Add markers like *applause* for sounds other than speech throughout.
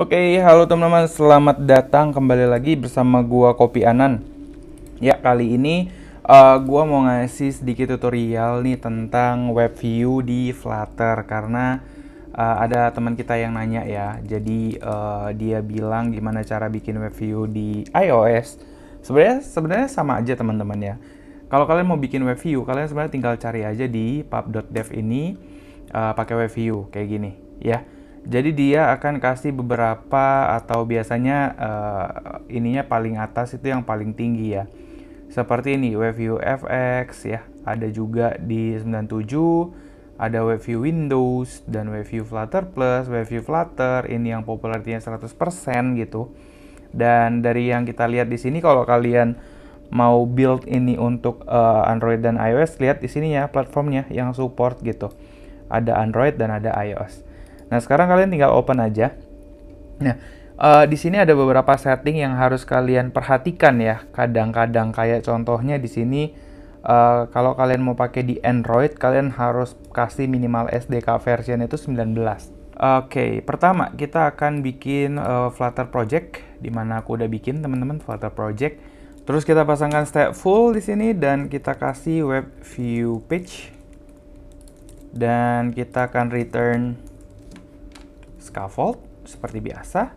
Oke, okay, halo teman-teman, selamat datang kembali lagi bersama gua Kopi Anan. Ya, kali ini uh, gua mau ngasih sedikit tutorial nih tentang web view di Flutter karena uh, ada teman kita yang nanya ya. Jadi uh, dia bilang gimana cara bikin web view di iOS. Sebenarnya sebenarnya sama aja teman-teman ya. Kalau kalian mau bikin web view, kalian sebenarnya tinggal cari aja di pub.dev ini uh, pakai web view kayak gini ya jadi dia akan kasih beberapa atau biasanya uh, ininya paling atas itu yang paling tinggi ya. Seperti ini WebView FX ya, ada juga di 97, ada WebView Windows dan WebView Flutter Plus, WebView Flutter ini yang popularitinya 100% gitu. Dan dari yang kita lihat di sini kalau kalian mau build ini untuk uh, Android dan iOS, lihat di sini ya platformnya yang support gitu. Ada Android dan ada iOS. Nah, sekarang kalian tinggal open aja. Nah, uh, di sini ada beberapa setting yang harus kalian perhatikan ya. Kadang-kadang kayak contohnya di sini Uh, kalau kalian mau pakai di Android, kalian harus kasih minimal SDK version itu 19. Oke, okay, pertama kita akan bikin uh, Flutter Project, di mana aku udah bikin teman-teman Flutter Project. Terus kita pasangkan step full di sini dan kita kasih web view page dan kita akan return scaffold seperti biasa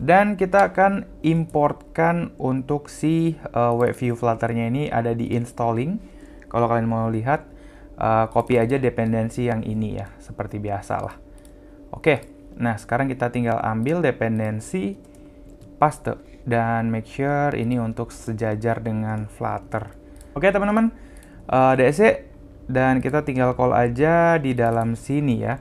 dan kita akan importkan untuk si uh, eh, WebView flutter ini ada di installing. Kalau kalian mau lihat, uh, copy aja dependensi yang ini ya, seperti biasa lah. Oke, nah sekarang kita tinggal ambil dependensi paste dan make sure ini untuk sejajar dengan Flutter. Oke teman-teman, uh, eh, DSC dan kita tinggal call aja di dalam sini ya,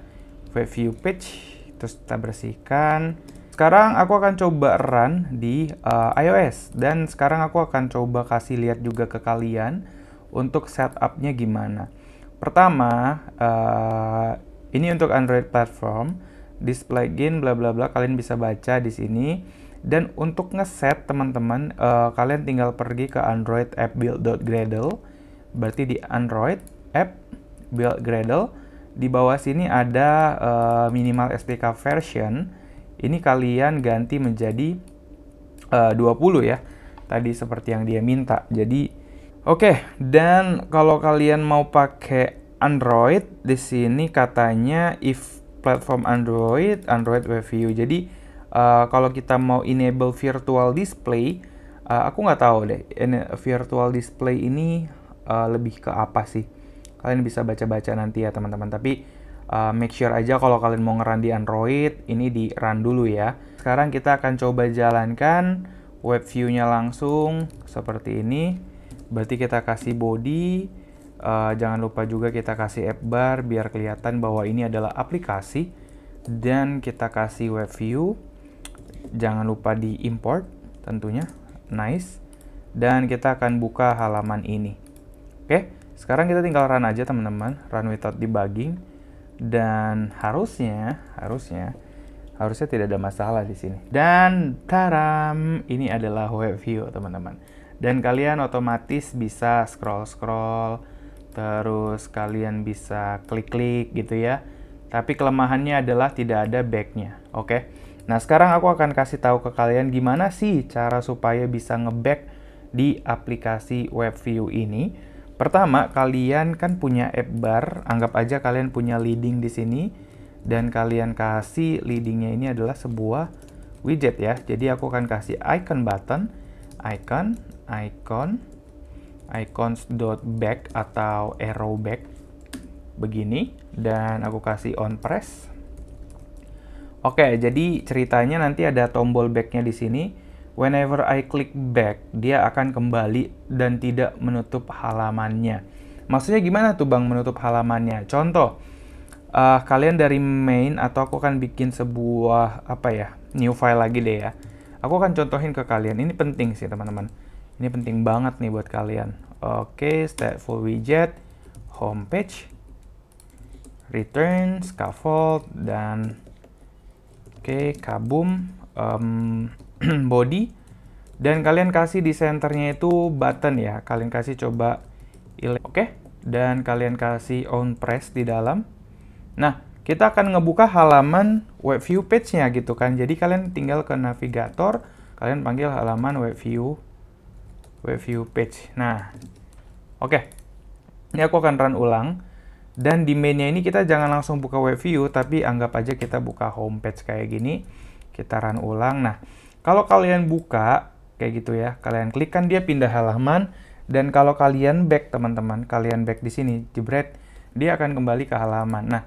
WebView page terus kita bersihkan sekarang aku akan coba run di uh, iOS dan sekarang aku akan coba kasih lihat juga ke kalian untuk setupnya gimana pertama uh, ini untuk Android platform display gain bla bla bla kalian bisa baca di sini dan untuk ngeset teman-teman uh, kalian tinggal pergi ke Android app build.gradle berarti di Android app build.gradle di bawah sini ada uh, minimal SDK version. Ini kalian ganti menjadi eh, uh, 20 ya. Tadi seperti yang dia minta. Jadi oke, okay. dan kalau kalian mau pakai Android di sini katanya if platform Android, Android review. Jadi uh, kalau kita mau enable virtual display, uh, aku nggak tahu deh, virtual display ini uh, lebih ke apa sih? kalian bisa baca-baca nanti ya teman-teman tapi uh, make sure aja kalau kalian mau ngeran di Android ini di run dulu ya sekarang kita akan coba jalankan web view-nya langsung seperti ini berarti kita kasih body uh, jangan lupa juga kita kasih app bar biar kelihatan bahwa ini adalah aplikasi dan kita kasih web view jangan lupa di import tentunya nice dan kita akan buka halaman ini oke okay? Sekarang kita tinggal run aja teman-teman, run without debugging dan harusnya harusnya harusnya tidak ada masalah di sini. Dan taram, ini adalah web view teman-teman. Dan kalian otomatis bisa scroll-scroll, terus kalian bisa klik-klik gitu ya. Tapi kelemahannya adalah tidak ada backnya, oke? Okay? Nah sekarang aku akan kasih tahu ke kalian gimana sih cara supaya bisa ngeback di aplikasi web view ini Pertama, kalian kan punya app bar, anggap aja kalian punya leading di sini dan kalian kasih leadingnya ini adalah sebuah widget ya. Jadi aku akan kasih icon button, icon, icon, icons.back atau arrow back begini dan aku kasih on press. Oke, jadi ceritanya nanti ada tombol backnya di sini whenever I click back, dia akan kembali dan tidak menutup halamannya. Maksudnya gimana tuh Bang menutup halamannya? Contoh, uh, kalian dari main atau aku akan bikin sebuah apa ya, new file lagi deh ya. Aku akan contohin ke kalian. Ini penting sih teman-teman. Ini penting banget nih buat kalian. Oke, okay, stateful widget, homepage, return, scaffold, dan oke, okay, kabum. Um, *clears throat* body dan kalian kasih di centernya itu button ya kalian kasih coba oke okay? dan kalian kasih on press di dalam nah kita akan ngebuka halaman web view page nya gitu kan jadi kalian tinggal ke navigator kalian panggil halaman web view web view page nah oke okay. ini aku akan run ulang dan di mainnya ini kita jangan langsung buka web view tapi anggap aja kita buka home page kayak gini kita run ulang nah kalau kalian buka kayak gitu ya, kalian klik kan dia pindah halaman dan kalau kalian back teman-teman, kalian back di sini, jebret, dia akan kembali ke halaman. Nah,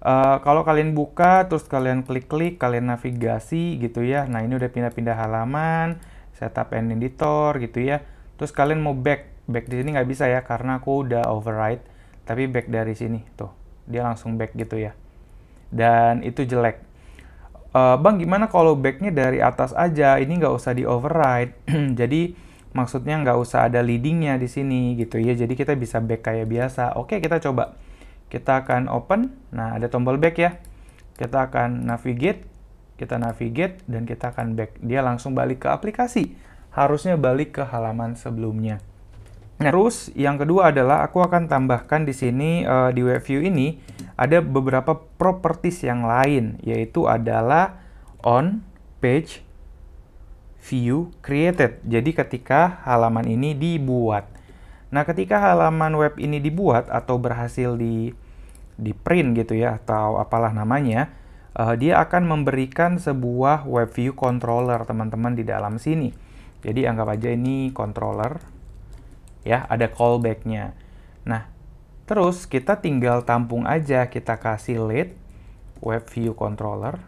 Uh, kalau kalian buka, terus kalian klik-klik, kalian navigasi gitu ya. Nah, ini udah pindah-pindah halaman, setup and editor gitu ya. Terus kalian mau back, back di sini nggak bisa ya, karena aku udah override. Tapi back dari sini, tuh. Dia langsung back gitu ya. Dan itu jelek uh, bang gimana kalau backnya dari atas aja ini nggak usah di override *clears throat* jadi maksudnya nggak usah ada leadingnya di sini gitu ya jadi kita bisa back kayak biasa oke kita coba kita akan open nah ada tombol back ya kita akan navigate kita navigate dan kita akan back dia langsung balik ke aplikasi harusnya balik ke halaman sebelumnya Nah. Terus yang kedua adalah aku akan tambahkan di sini uh, di web view ini ada beberapa properties yang lain yaitu adalah on page view created. Jadi ketika halaman ini dibuat. Nah, ketika halaman web ini dibuat atau berhasil di di print gitu ya atau apalah namanya, uh, dia akan memberikan sebuah web view controller teman-teman di dalam sini. Jadi anggap aja ini controller ya ada callbacknya nah terus kita tinggal tampung aja kita kasih lead web view controller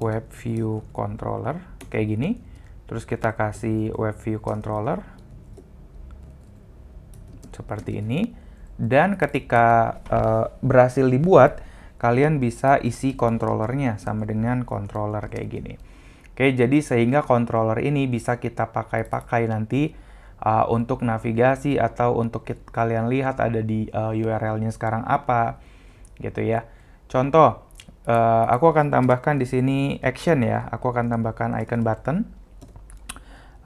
web view controller kayak gini terus kita kasih web view controller seperti ini dan ketika uh, berhasil dibuat kalian bisa isi kontrolernya sama dengan controller kayak gini oke jadi sehingga controller ini bisa kita pakai-pakai nanti uh, untuk navigasi atau untuk kalian lihat ada di uh, eh, URL-nya sekarang apa gitu ya. Contoh, uh, aku akan tambahkan di sini action ya. Aku akan tambahkan icon button.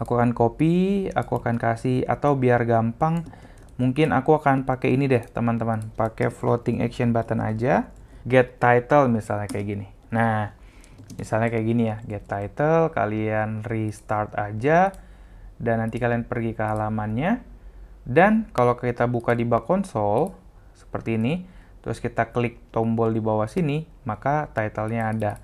Aku akan copy, aku akan kasih atau biar gampang mungkin aku akan pakai ini deh teman-teman, pakai floating action button aja. Get title misalnya kayak gini. Nah, misalnya kayak gini ya, get title kalian restart aja dan nanti kalian pergi ke halamannya dan kalau kita buka di bak konsol seperti ini terus kita klik tombol di bawah sini maka title ada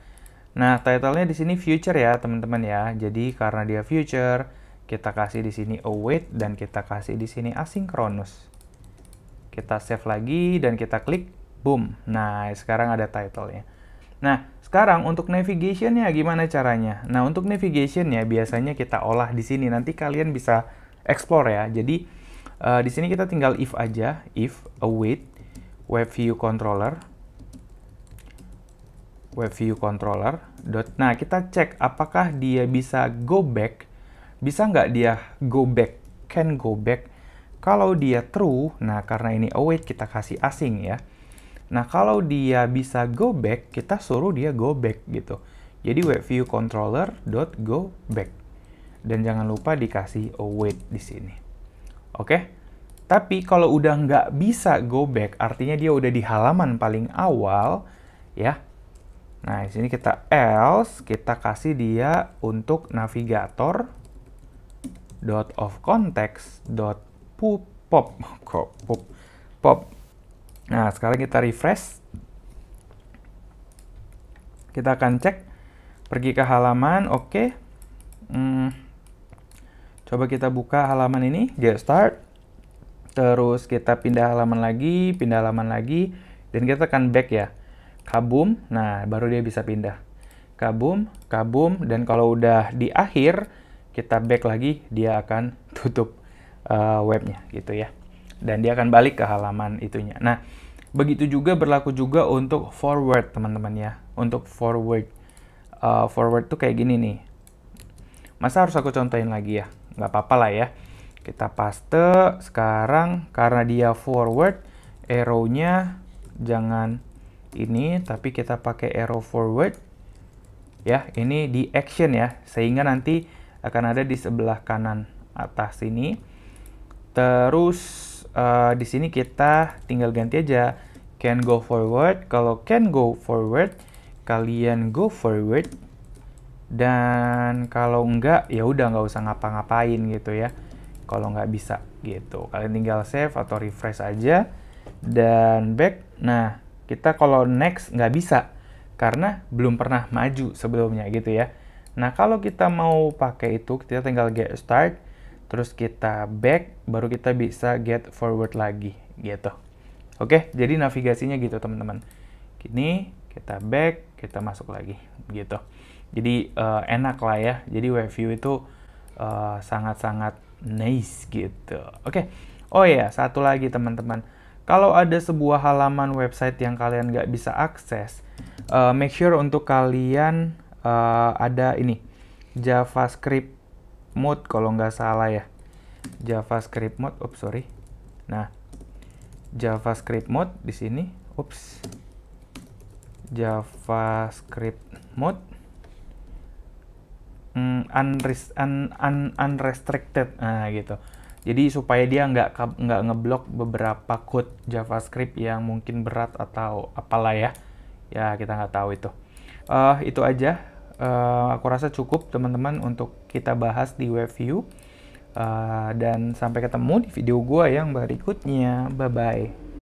nah title-nya di sini future ya teman-teman ya jadi karena dia future kita kasih di sini await dan kita kasih di sini asinkronus. kita save lagi dan kita klik boom nah sekarang ada title-nya Nah, sekarang untuk navigationnya gimana caranya? Nah, untuk navigationnya biasanya kita olah di sini. Nanti kalian bisa explore ya. Jadi, uh, di sini kita tinggal if aja. If await web view controller web view controller. Nah, kita cek apakah dia bisa go back. Bisa nggak dia go back? Can go back. Kalau dia true, nah karena ini await kita kasih asing ya. Nah, kalau dia bisa go back, kita suruh dia go back gitu. Jadi webview dot go back. Dan jangan lupa dikasih await di sini. Oke? Tapi kalau udah nggak bisa go back, artinya dia udah di halaman paling awal, ya. Nah, di sini kita else, kita kasih dia untuk navigator dot of context dot *laughs* pop pop pop Nah, sekarang kita refresh. Kita akan cek. Pergi ke halaman, oke. Okay. Hmm. Coba kita buka halaman ini, get start. Terus kita pindah halaman lagi, pindah halaman lagi. Dan kita tekan back ya. Kabum, nah baru dia bisa pindah. Kabum, kabum, dan kalau udah di akhir, kita back lagi, dia akan *laughs* tutup uh, webnya gitu ya. Dan dia akan balik ke halaman itunya. Nah, Begitu juga berlaku juga untuk forward teman-teman ya. Untuk forward. Uh, forward tuh kayak gini nih. Masa harus aku contohin lagi ya? Nggak apa-apa lah ya. Kita paste. Sekarang karena dia forward, arrow-nya jangan ini, tapi kita pakai arrow forward. Ya, ini di action ya. Sehingga nanti akan ada di sebelah kanan atas ini Terus uh, di sini kita tinggal ganti aja can go forward. Kalau can go forward, kalian go forward. Dan kalau enggak, ya udah nggak usah ngapa-ngapain gitu ya. Kalau nggak bisa gitu, kalian tinggal save atau refresh aja dan back. Nah, kita kalau next nggak bisa karena belum pernah maju sebelumnya gitu ya. Nah, kalau kita mau pakai itu, kita tinggal get start terus kita back, baru kita bisa get forward lagi gitu. Oke, jadi navigasinya gitu teman-teman. Kini kita back, kita masuk lagi gitu. Jadi uh, enak lah ya. Jadi web view itu eh, sangat-sangat uh, nice gitu. Oke. Oh ya, satu lagi teman-teman. Kalau ada sebuah halaman website yang kalian nggak bisa akses, uh, make sure untuk kalian uh, ada ini JavaScript mode kalau nggak salah ya javascript mode ups sorry nah javascript mode di sini ups javascript mode mm, unres un, un, unrestricted nah gitu jadi supaya dia nggak nggak ngeblok beberapa code javascript yang mungkin berat atau apalah ya ya kita nggak tahu itu uh, itu aja uh, aku rasa cukup teman-teman untuk kita bahas di web Uh, dan sampai ketemu di video gua yang berikutnya. Bye-bye.